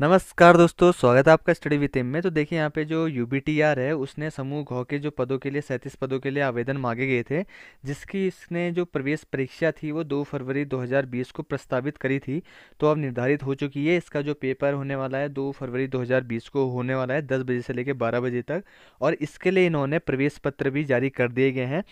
नमस्कार दोस्तों स्वागत है आपका स्टडी विथ एम में तो देखिए यहाँ पे जो यू है उसने समूह घ के जो पदों के लिए सैंतीस पदों के लिए आवेदन मांगे गए थे जिसकी इसने जो प्रवेश परीक्षा थी वो 2 फरवरी 2020 को प्रस्तावित करी थी तो अब निर्धारित हो चुकी है इसका जो पेपर होने वाला है 2 फरवरी 2020 को होने वाला है दस बजे से लेकर बारह बजे तक और इसके लिए इन्होंने प्रवेश पत्र भी जारी कर दिए गए हैं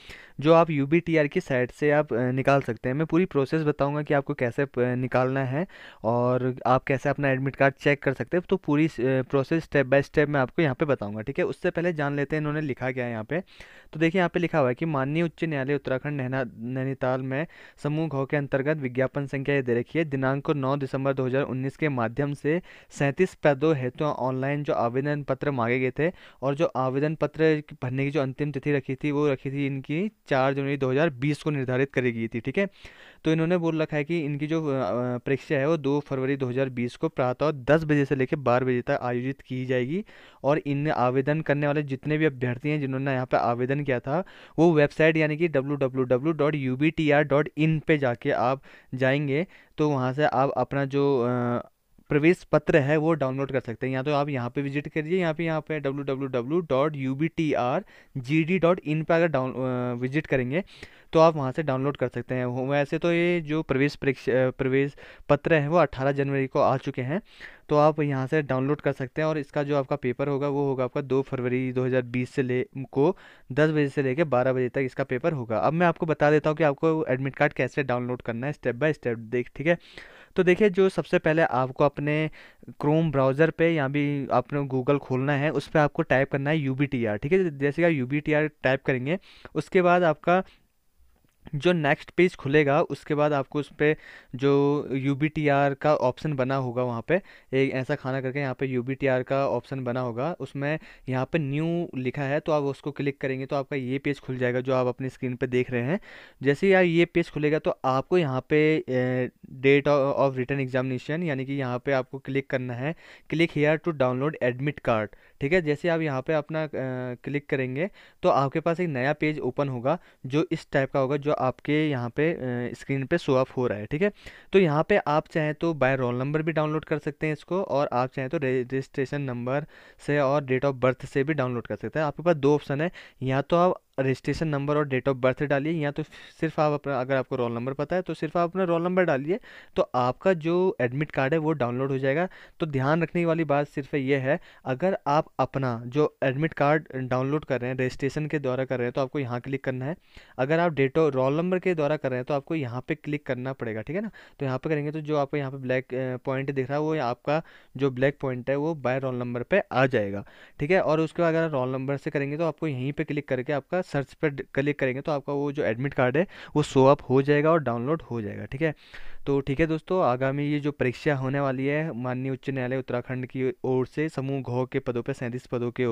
जो आप यू की साइट से आप निकाल सकते हैं मैं पूरी प्रोसेस बताऊँगा कि आपको कैसे निकालना है और आप कैसे अपना एडमिट कार्ड चेक चेक कर सकते हैं तो पूरी प्रोसेस स्टेप बाय स्टेप मैं आपको यहाँ पे बताऊंगा ठीक है उससे पहले जान लेते हैं इन्होंने लिखा क्या है यहाँ पे तो देखिए यहाँ पे लिखा हुआ है कि माननीय उच्च न्यायालय उत्तराखंड नैनीताल में समूह घो के अंतर्गत विज्ञापन संख्या ये दे रखी है दिनांक को नौ दिसंबर दो के माध्यम से सैंतीस पदों हेतु तो ऑनलाइन जो आवेदन पत्र मांगे गए थे और जो आवेदन पत्र भरने की जो अंतिम तिथि रखी थी वो रखी थी इनकी चार जनवरी दो को निर्धारित करी गई थी ठीक है तो इन्होंने बोल रखा है कि इनकी जो परीक्षा है वो दो फरवरी 2020 को प्रातः दस बजे से लेकर बारह बजे तक आयोजित की जाएगी और इन आवेदन करने वाले जितने भी अभ्यर्थी हैं जिन्होंने यहाँ पर आवेदन किया था वो वेबसाइट यानी कि डब्ल्यू पे जाके आप जाएंगे तो वहाँ से आप अपना जो प्रवेश पत्र है वो डाउनलोड कर सकते हैं या तो आप यहाँ पे विजिट करिए यहाँ पे यहाँ पे W W W dot U B T R G D dot in पर अगर डाउन विजिट करेंगे तो आप वहाँ से डाउनलोड कर सकते हैं वैसे तो ये जो प्रवेश परीक्षा प्रवेश पत्र है वो 18 जनवरी को आ चुके हैं तो आप यहाँ से डाउनलोड कर सकते हैं और इसका जो आपका पेपर होगा वो होगा आपका 2 फरवरी 2020 से ले को 10 बजे से लेकर 12 बजे तक इसका पेपर होगा अब मैं आपको बता देता हूँ कि आपको एडमिट कार्ड कैसे डाउनलोड करना है स्टेप बाय स्टेप देख ठीक है तो देखिए जो सबसे पहले आपको अपने क्रोम ब्राउज़र पे या भी आपने गूगल खोलना है उस पर आपको टाइप करना है यू ठीक है जैसे कि आप यू टाइप करेंगे उसके बाद आपका जो नेक्स्ट पेज खुलेगा उसके बाद आपको उस पर जो यू का ऑप्शन बना होगा वहाँ पे एक ऐसा खाना करके यहाँ पे यू का ऑप्शन बना होगा उसमें यहाँ पे न्यू लिखा है तो आप उसको क्लिक करेंगे तो आपका ये पेज खुल जाएगा जो आप अपनी स्क्रीन पे देख रहे हैं जैसे यार ये पेज खुलेगा तो आपको यहाँ पे डेट ऑफ रिटर्न एग्जामिनेशन यानी कि यहाँ पर आपको क्लिक करना है click here to download admit card ठीक है जैसे आप यहाँ पर अपना क्लिक करेंगे तो आपके पास एक नया पेज ओपन होगा जो इस टाइप का होगा जो आपके यहाँ पे स्क्रीन पे शो ऑफ हो रहा है ठीक है तो यहाँ पे आप चाहें तो बाय रोल नंबर भी डाउनलोड कर सकते हैं इसको और आप चाहें तो रजिस्ट्रेशन नंबर से और डेट ऑफ बर्थ से भी डाउनलोड कर सकते हैं आपके पास दो ऑप्शन है या तो आप रजिस्ट्रेशन नंबर और डेट ऑफ बर्थ डालिए या तो सिर्फ आप अपना अगर आपको रोल नंबर पता है तो सिर्फ आप अपना रोल नंबर डालिए तो आपका जो एडमिट कार्ड है वो डाउनलोड हो जाएगा तो ध्यान रखने वाली बात सिर्फ ये है अगर आप अपना जो एडमिट कार्ड डाउनलोड कर रहे हैं रजिस्ट्रेशन के द्वारा कर रहे हैं तो आपको यहाँ क्लिक करना है अगर आप डेट ऑफ रोल नंबर के द्वारा कर रहे हैं तो आपको यहाँ पर क्लिक करना पड़ेगा ठीक है ना तो यहाँ पर करेंगे तो जो आपको यहाँ पर ब्लैक पॉइंट दिख रहा है वो आपका जो ब्लैक पॉइंट है वो बाय रोल नंबर पर आ जाएगा ठीक है और उसके बाद अगर रोल नंबर से करेंगे तो आपको यहीं पर क्लिक करके आपका सर्च पर क्लिक करेंगे तो आपका वो जो एडमिट कार्ड है वो शो अप हो जाएगा और डाउनलोड हो जाएगा ठीक है तो ठीक है दोस्तों आगामी ये जो परीक्षा होने वाली है माननीय उच्च न्यायालय उत्तराखंड की ओर से समूह घो के पदों पर सैंतीस पदों के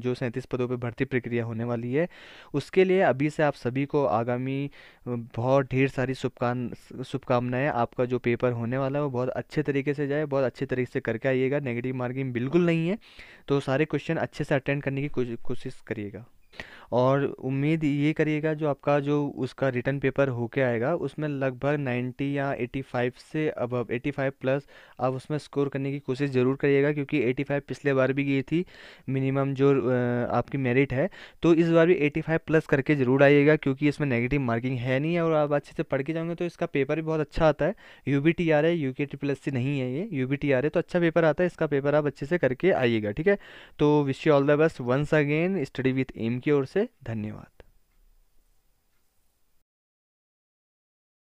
जो सैंतीस पदों पर भर्ती प्रक्रिया होने वाली है उसके लिए अभी से आप सभी को आगामी बहुत ढेर सारी शुभकाम शुभकामनाएँ आपका जो पेपर होने वाला है वो बहुत अच्छे तरीके से जाए बहुत अच्छे तरीके से करके आइएगा नेगेटिव मार्किंग बिल्कुल नहीं है तो सारे क्वेश्चन अच्छे से अटेंड करने की कोशिश करिएगा और उम्मीद ये करिएगा जो आपका जो उसका रिटर्न पेपर होके आएगा उसमें लगभग 90 या 85 से अबव 85 प्लस आप उसमें स्कोर करने की कोशिश ज़रूर करिएगा क्योंकि 85 पिछले बार भी गई थी मिनिमम जो आपकी मेरिट है तो इस बार भी 85 प्लस करके ज़रूर आइएगा क्योंकि इसमें नेगेटिव मार्किंग है नहीं है और आप अच्छे से पढ़ के जाओगे तो इसका पेपर भी बहुत अच्छा आता है यू बी टी आर है U K T plus C नहीं है ये यू बी टी आर है तो अच्छा पेपर आता है इसका पेपर आप अच्छे से करके आइएगा ठीक है तो wish you all the best once again study with M की ओर से धन्यवाद